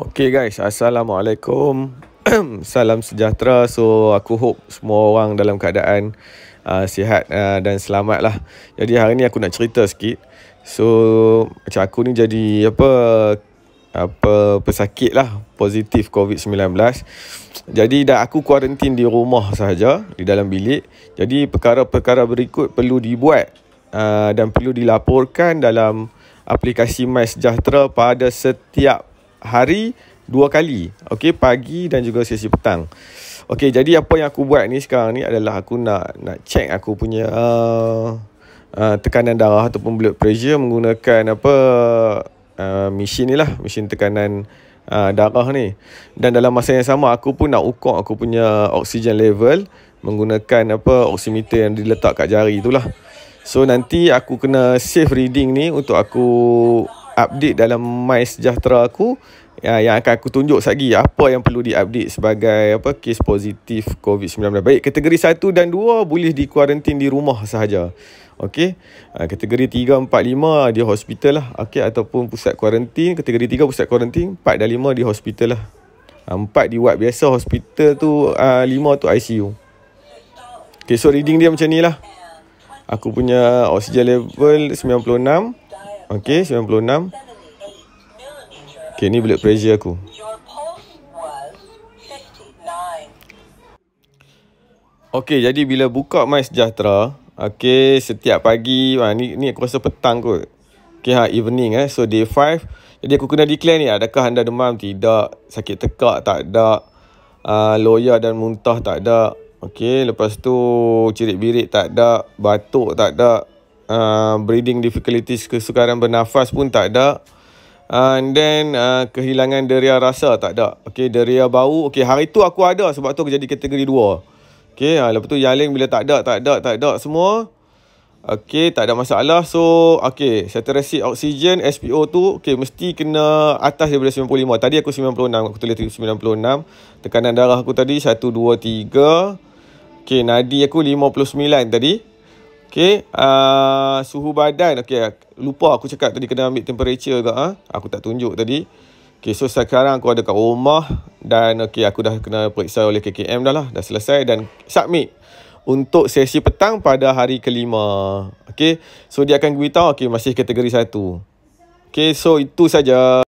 Okay guys, Assalamualaikum Salam sejahtera So aku hope semua orang dalam keadaan uh, Sihat uh, dan selamat lah Jadi hari ni aku nak cerita sikit So macam aku ni jadi apa apa Pesakit lah Positif COVID-19 Jadi dah aku kuarantin di rumah sahaja Di dalam bilik Jadi perkara-perkara berikut perlu dibuat uh, Dan perlu dilaporkan dalam Aplikasi My Sejahtera pada setiap hari dua kali. Okey, pagi dan juga sesi petang. Okey, jadi apa yang aku buat ni sekarang ni adalah aku nak nak check aku punya uh, uh, tekanan darah ataupun blood pressure menggunakan apa uh, mesin ni lah, mesin tekanan uh, darah ni. Dan dalam masa yang sama aku pun nak ukur aku punya oksigen level menggunakan apa oximeter yang diletak kat jari itulah. So nanti aku kena save reading ni untuk aku update dalam My Sejahtera aku ya yang akan aku tunjuk lagi apa yang perlu diupdate sebagai apa kes positif COVID-19. Baik, kategori 1 dan 2 boleh dikuarantin di rumah sahaja. Okey. Uh, kategori 3, 4, 5 di hospital lah. Okey ataupun pusat kuarantin, kategori 3 pusat kuarantin, 4 dan 5 di hospital lah. Ah, empat di ward biasa hospital tu uh, Lima tu ICU Okay so reading dia macam ni lah Aku punya oxygen level Okay, 96. Okay, ni bullet pressure aku. Okay, jadi bila buka My Sejahtera, okay, setiap pagi, wah, ha, ni, ni aku rasa petang kot. Okay, ha, evening eh. So, day 5. Jadi aku kena declare ni, adakah anda demam? Tidak. Sakit tekak? Tak ada. Uh, ha, loya dan muntah? Tak ada. Okay, lepas tu cirit-birit? Tak ada. Batuk? Tak ada uh, breathing difficulties kesukaran bernafas pun tak ada uh, and then uh, kehilangan deria rasa tak ada okey deria bau okey hari tu aku ada sebab tu aku jadi kategori 2 okey uh, lepas tu yang lain bila tak ada tak ada tak ada semua okay tak ada masalah so okay saturasi oksigen SPO tu okay mesti kena atas daripada 95 tadi aku 96 aku tulis 96 tekanan darah aku tadi 1 2 3 okay nadi aku 59 tadi Okay, uh, suhu badan. Okay, uh, lupa aku cakap tadi kena ambil temperature juga. Uh. Ha? Aku tak tunjuk tadi. Okay, so sekarang aku ada kat rumah. Dan okay, aku dah kena periksa oleh KKM dah lah. Dah selesai dan submit. Untuk sesi petang pada hari kelima. Okay, so dia akan beritahu. Okay, masih kategori satu. Okay, so itu saja.